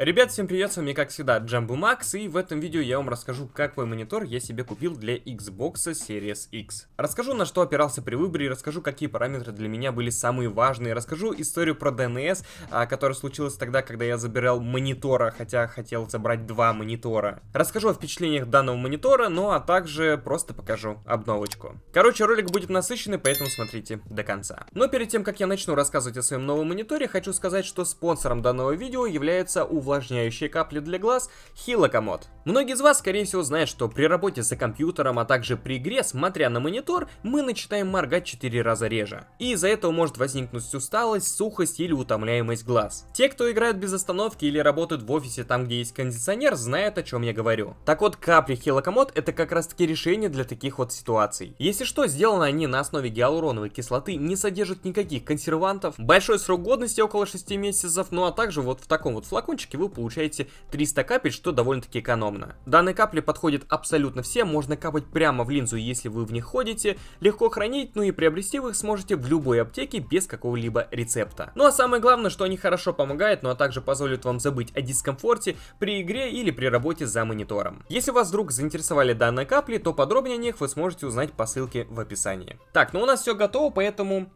Ребят, всем привет, с вами как всегда Джамбу Макс, и в этом видео я вам расскажу, какой монитор я себе купил для Xbox Series X. Расскажу, на что опирался при выборе, расскажу, какие параметры для меня были самые важные, расскажу историю про DNS, а, которая случилась тогда, когда я забирал монитора, хотя хотел забрать два монитора. Расскажу о впечатлениях данного монитора, ну а также просто покажу обновочку. Короче, ролик будет насыщенный, поэтому смотрите до конца. Но перед тем, как я начну рассказывать о своем новом мониторе, хочу сказать, что спонсором данного видео является Увлад увлажняющие капли для глаз Хилокомод. Многие из вас, скорее всего, знают, что при работе за компьютером, а также при игре, смотря на монитор, мы начинаем моргать 4 раза реже. И из-за этого может возникнуть усталость, сухость или утомляемость глаз. Те, кто играют без остановки или работают в офисе там, где есть кондиционер, знают, о чем я говорю. Так вот, капли Хилокомод это как раз таки решение для таких вот ситуаций. Если что, сделаны они на основе гиалуроновой кислоты, не содержат никаких консервантов, большой срок годности около 6 месяцев, ну а также вот в таком вот флакончике вы получаете 300 капель, что довольно-таки экономно. Данные капли подходят абсолютно всем, можно капать прямо в линзу, если вы в них ходите, легко хранить, ну и приобрести вы их сможете в любой аптеке без какого-либо рецепта. Ну а самое главное, что они хорошо помогают, ну а также позволят вам забыть о дискомфорте при игре или при работе за монитором. Если вас вдруг заинтересовали данные капли, то подробнее о них вы сможете узнать по ссылке в описании. Так, ну у нас все готово, поэтому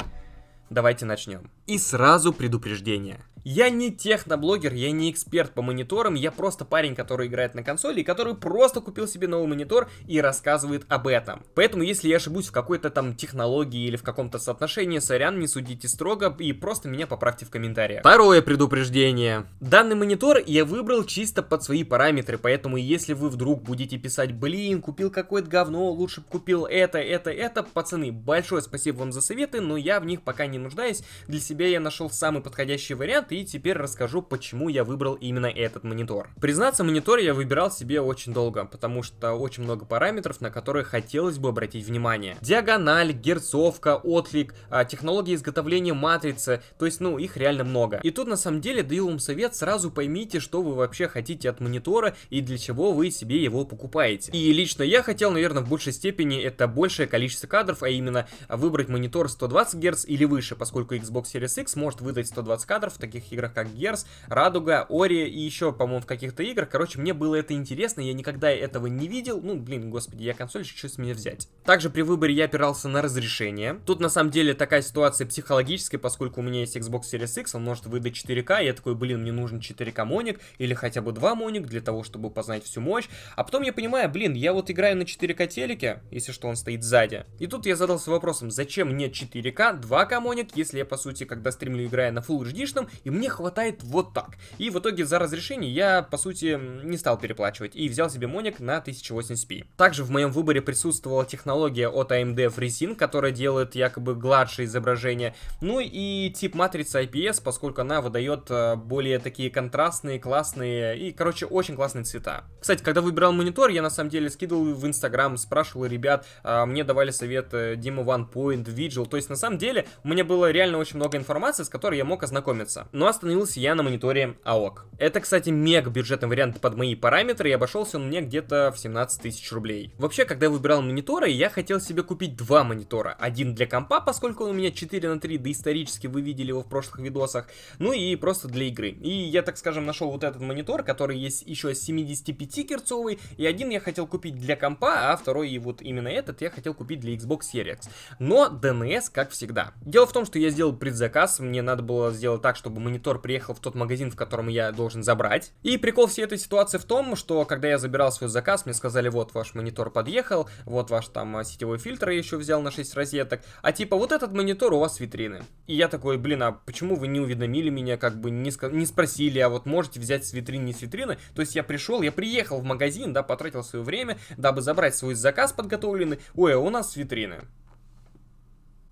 давайте начнем. И сразу предупреждение. Я не техноблогер, я не эксперт по мониторам, я просто парень, который играет на консоли и который просто купил себе новый монитор и рассказывает об этом. Поэтому, если я ошибусь в какой-то там технологии или в каком-то соотношении, сорян, не судите строго и просто меня поправьте в комментариях. Второе предупреждение. Данный монитор я выбрал чисто под свои параметры, поэтому если вы вдруг будете писать, блин, купил какое-то говно, лучше бы купил это, это, это, пацаны, большое спасибо вам за советы, но я в них пока не нуждаюсь, для себя я нашел самый подходящий вариант и теперь расскажу, почему я выбрал именно этот монитор. Признаться, монитор я выбирал себе очень долго, потому что очень много параметров, на которые хотелось бы обратить внимание. Диагональ, герцовка, отлик, а, технологии изготовления матрицы, то есть, ну, их реально много. И тут, на самом деле, даю вам совет, сразу поймите, что вы вообще хотите от монитора и для чего вы себе его покупаете. И лично я хотел, наверное, в большей степени это большее количество кадров, а именно выбрать монитор 120 Гц или выше, поскольку Xbox Series X может выдать 120 кадров в таких таких играх, как Герс, Радуга, Ори и еще, по-моему, в каких-то играх. Короче, мне было это интересно, я никогда этого не видел. Ну, блин, господи, я консольщик, что с меня взять? Также при выборе я опирался на разрешение. Тут, на самом деле, такая ситуация психологическая, поскольку у меня есть Xbox Series X, он может выдать 4К, я такой, блин, мне нужен 4К моник, или хотя бы 2 моник для того, чтобы познать всю мощь. А потом я понимаю, блин, я вот играю на 4К телеке, если что, он стоит сзади. И тут я задался вопросом, зачем мне 4К, 2К моник, если я, по сути, когда стримлю, играя на Full HD, и мне хватает вот так. И в итоге за разрешение я, по сути, не стал переплачивать и взял себе моник на 1080p. Также в моем выборе присутствовала технология от AMD FreeSync, которая делает якобы гладшее изображение. Ну и тип матрицы IPS, поскольку она выдает э, более такие контрастные, классные и, короче, очень классные цвета. Кстати, когда выбирал монитор, я на самом деле скидывал в Instagram, спрашивал ребят, а, мне давали совет э, Дима OnePoint, Vigil, то есть на самом деле у меня было реально очень много информации, с которой я мог ознакомиться. Но но остановился я на мониторе AOC. Это, кстати, мега бюджетный вариант под мои параметры, и обошелся он мне где-то в 17 тысяч рублей. Вообще, когда я выбирал мониторы, я хотел себе купить два монитора. Один для компа, поскольку он у меня 4 на 3, да исторически вы видели его в прошлых видосах, ну и просто для игры. И я, так скажем, нашел вот этот монитор, который есть еще 75 герцовый, и один я хотел купить для компа, а второй и вот именно этот я хотел купить для Xbox Series X. Но DNS, как всегда. Дело в том, что я сделал предзаказ, мне надо было сделать так, чтобы монитор монитор приехал в тот магазин, в котором я должен забрать. И прикол всей этой ситуации в том, что когда я забирал свой заказ, мне сказали, вот ваш монитор подъехал, вот ваш там а, сетевой фильтр я еще взял на 6 розеток, а типа вот этот монитор у вас витрины. И я такой, блин, а почему вы не уведомили меня, как бы не, не спросили, а вот можете взять с витрины, не с витрины? То есть я пришел, я приехал в магазин, да, потратил свое время, дабы забрать свой заказ подготовленный, ой, а у нас с витрины.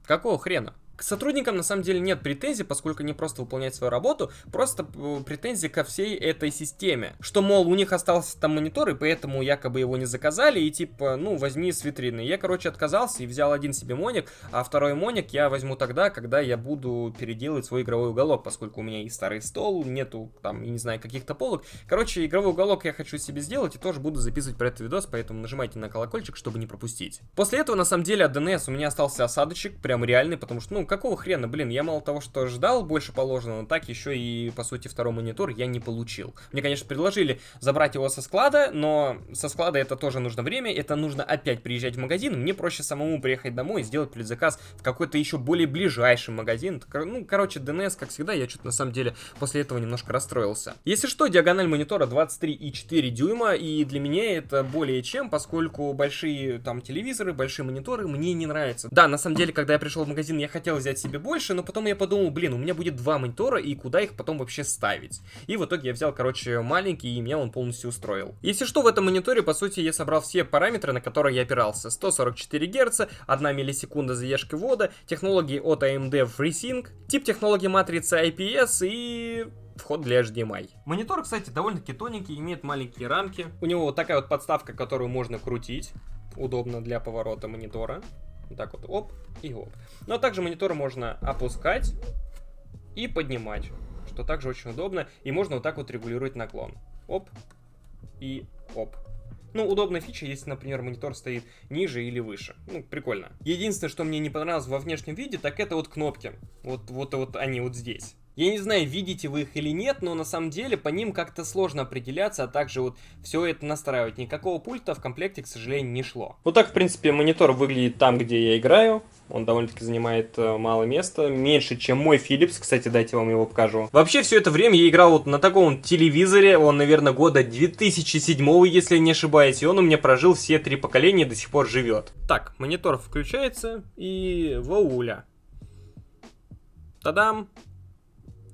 Какого хрена? сотрудникам на самом деле нет претензий, поскольку они просто выполняют свою работу, просто э, претензии ко всей этой системе. Что, мол, у них остался там монитор, и поэтому якобы его не заказали, и типа, ну, возьми с витрины. Я, короче, отказался и взял один себе моник, а второй моник я возьму тогда, когда я буду переделывать свой игровой уголок, поскольку у меня и старый стол, нету там, не знаю, каких-то полок. Короче, игровой уголок я хочу себе сделать и тоже буду записывать про это видос, поэтому нажимайте на колокольчик, чтобы не пропустить. После этого, на самом деле, от DNS у меня остался осадочек, прям реальный, потому что, ну, какого хрена, блин, я мало того, что ждал больше положенного, так еще и, по сути, второй монитор я не получил. Мне, конечно, предложили забрать его со склада, но со склада это тоже нужно время, это нужно опять приезжать в магазин, мне проще самому приехать домой и сделать предзаказ в какой-то еще более ближайший магазин. Ну, короче, DNS, как всегда, я что-то на самом деле после этого немножко расстроился. Если что, диагональ монитора 23,4 дюйма, и для меня это более чем, поскольку большие там телевизоры, большие мониторы мне не нравятся. Да, на самом деле, когда я пришел в магазин, я хотел хотел взять себе больше, но потом я подумал, блин, у меня будет два монитора, и куда их потом вообще ставить? И в итоге я взял, короче, маленький, и меня он полностью устроил. Если что, в этом мониторе, по сути, я собрал все параметры, на которые я опирался. 144 Гц, 1 миллисекунда задержки ввода, технологии от AMD FreeSync, тип технологии матрицы IPS и вход для HDMI. Монитор, кстати, довольно-таки тоненький, имеет маленькие рамки. У него вот такая вот подставка, которую можно крутить. Удобно для поворота монитора. Вот так вот, оп и оп. Ну а также монитор можно опускать и поднимать, что также очень удобно. И можно вот так вот регулировать наклон. Оп и оп. Ну, удобная фича, если, например, монитор стоит ниже или выше. Ну, прикольно. Единственное, что мне не понравилось во внешнем виде, так это вот кнопки. Вот, вот, вот они вот здесь. Я не знаю, видите вы их или нет, но на самом деле по ним как-то сложно определяться, а также вот все это настраивать. Никакого пульта в комплекте, к сожалению, не шло. Вот так, в принципе, монитор выглядит там, где я играю. Он довольно-таки занимает э, мало места, меньше, чем мой Philips. Кстати, дайте вам его покажу. Вообще, все это время я играл вот на таком телевизоре. Он, наверное, года 2007, если не ошибаюсь. И он у меня прожил все три поколения и до сих пор живет. Так, монитор включается и вауля. Тадам!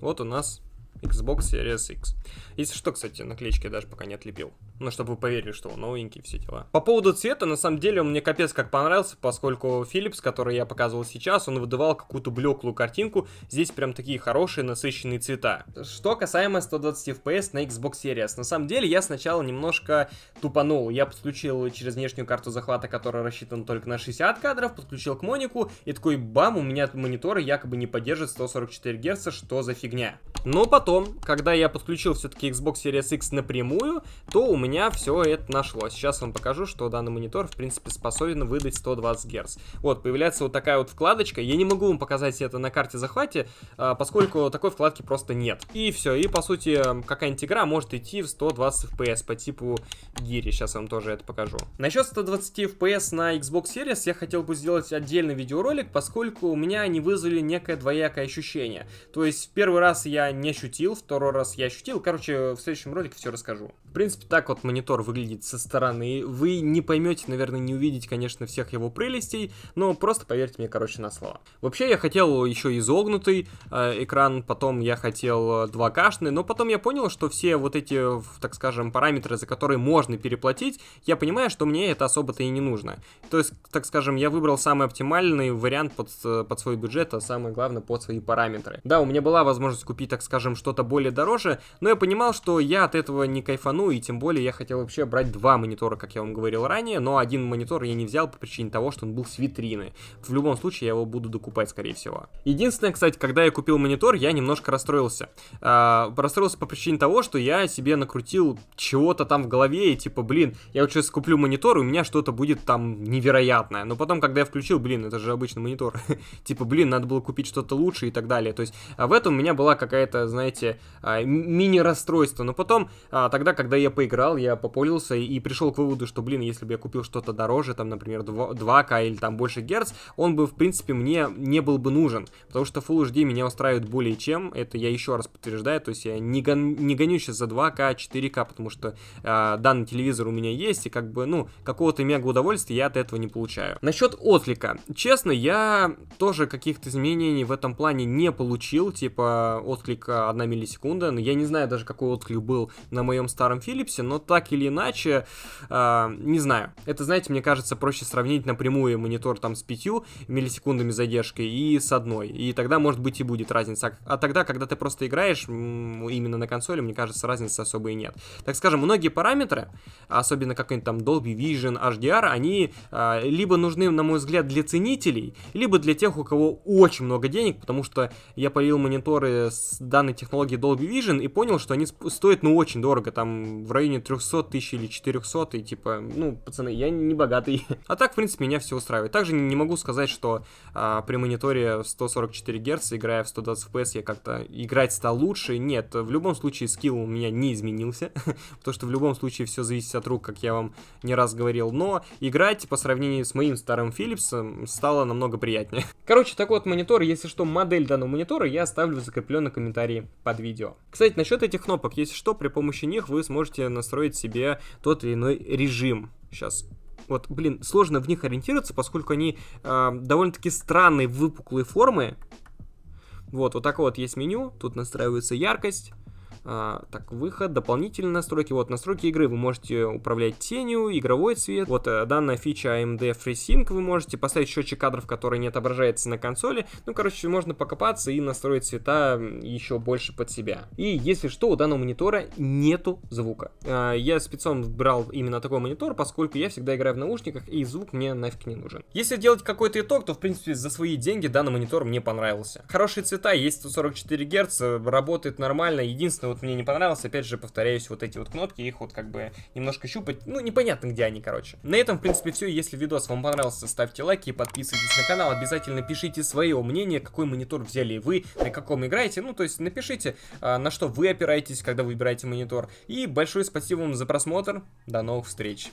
Вот у нас Xbox Series X. Если что, кстати, наклеечки даже пока не отлепил. Ну, чтобы вы поверили, что он новенький, все дела. По поводу цвета, на самом деле, он мне капец как понравился, поскольку Philips, который я показывал сейчас, он выдавал какую-то блеклую картинку. Здесь прям такие хорошие, насыщенные цвета. Что касаемо 120 FPS на Xbox Series. На самом деле, я сначала немножко тупанул. Я подключил через внешнюю карту захвата, которая рассчитана только на 60 кадров, подключил к Монику, и такой бам, у меня мониторы якобы не поддерживают 144 Гц, что за фигня. Но потом, когда я подключил все-таки Xbox Series X напрямую, то у меня все это нашлось. Сейчас вам покажу, что данный монитор, в принципе, способен выдать 120 Гц. Вот, появляется вот такая вот вкладочка. Я не могу вам показать это на карте захвате, а, поскольку такой вкладки просто нет. И все, и по сути, какая-нибудь игра может идти в 120 FPS по типу гири. Сейчас вам тоже это покажу. Насчет 120 FPS на Xbox Series я хотел бы сделать отдельный видеоролик, поскольку у меня они вызвали некое двоякое ощущение. То есть, в первый раз я не ощутил, второй раз я ощутил. Короче, в следующем ролике все расскажу. В принципе, так вот монитор выглядит со стороны. Вы не поймете, наверное, не увидите, конечно, всех его прелестей, но просто поверьте мне, короче, на слово. Вообще, я хотел еще изогнутый э, экран, потом я хотел 2К-шный, э, но потом я понял, что все вот эти, так скажем, параметры, за которые можно переплатить, я понимаю, что мне это особо-то и не нужно. То есть, так скажем, я выбрал самый оптимальный вариант под, под свой бюджет, а самое главное, под свои параметры. Да, у меня была возможность купить, так скажем, что-то более дороже, но я понимал, что я от этого не кайфану, ну и тем более я хотел вообще брать два монитора, как я вам говорил ранее, но один монитор я не взял по причине того, что он был с витрины. В любом случае я его буду докупать, скорее всего. Единственное, кстати, когда я купил монитор, я немножко расстроился. Э, расстроился по причине того, что я себе накрутил чего-то там в голове, и типа, блин, я вот сейчас куплю монитор, и у меня что-то будет там невероятное. Но потом, когда я включил, блин, это же обычный монитор, типа, блин, надо было купить что-то лучше и так далее. То есть а в этом у меня была какая-то, знаете, а, мини-расстройство. Но потом, тогда, когда когда я поиграл, я попользовался и пришел к выводу, что, блин, если бы я купил что-то дороже, там, например, 2К или там больше герц, он бы, в принципе, мне не был бы нужен, потому что Full HD меня устраивает более чем, это я еще раз подтверждаю, то есть я не, гон, не гоню сейчас за 2К, 4К, потому что э, данный телевизор у меня есть, и как бы, ну, какого-то мега удовольствия я от этого не получаю. Насчет отклика. Честно, я тоже каких-то изменений в этом плане не получил, типа отклик 1 миллисекунда, но я не знаю даже, какой отклик был на моем старом Рэем Филлипсе, но так или иначе, э, не знаю. Это, знаете, мне кажется, проще сравнить напрямую монитор там с пятью миллисекундами задержкой и с одной. И тогда, может быть, и будет разница. А, а тогда, когда ты просто играешь именно на консоли, мне кажется, разницы особой нет. Так скажем, многие параметры, особенно какой-нибудь там Dolby Vision, HDR, они э, либо нужны, на мой взгляд, для ценителей, либо для тех, у кого очень много денег, потому что я полил мониторы с данной технологией Dolby Vision и понял, что они стоят, ну, очень дорого, там в районе 300 тысяч или 400, и типа, ну, пацаны, я не богатый. А так, в принципе, меня все устраивает. Также не могу сказать, что а, при мониторе 144 Гц, играя в 120 FPS, я как-то играть стал лучше. Нет, в любом случае скилл у меня не изменился, потому что в любом случае все зависит от рук, как я вам не раз говорил. Но играть по сравнению с моим старым Philips стало намного приятнее. Короче, такой вот монитор, если что, модель данного монитора я оставлю в закрепленном комментарии под видео. Кстати, насчет этих кнопок, если что, при помощи них вы сможете можете настроить себе тот или иной режим. Сейчас вот, блин, сложно в них ориентироваться, поскольку они э, довольно-таки странные выпуклые формы. Вот, вот так вот есть меню. Тут настраивается яркость. А, так, выход, дополнительные настройки. Вот настройки игры. Вы можете управлять тенью, игровой цвет. Вот э, данная фича AMD FreeSync. Вы можете поставить счетчик кадров, который не отображается на консоли. Ну, короче, можно покопаться и настроить цвета еще больше под себя. И если что, у данного монитора нету звука. А, я спецом брал именно такой монитор, поскольку я всегда играю в наушниках, и звук мне нафиг не нужен. Если делать какой-то итог, то, в принципе, за свои деньги данный монитор мне понравился. Хорошие цвета, есть 144 Гц, работает нормально. Единственное, вот вот мне не понравилось, опять же, повторяюсь, вот эти вот кнопки, их вот как бы немножко щупать, ну, непонятно, где они, короче. На этом, в принципе, все. Если видос вам понравился, ставьте лайки, подписывайтесь на канал, обязательно пишите свое мнение, какой монитор взяли вы, на каком играете, ну, то есть напишите, а, на что вы опираетесь, когда выбираете монитор. И большое спасибо вам за просмотр, до новых встреч!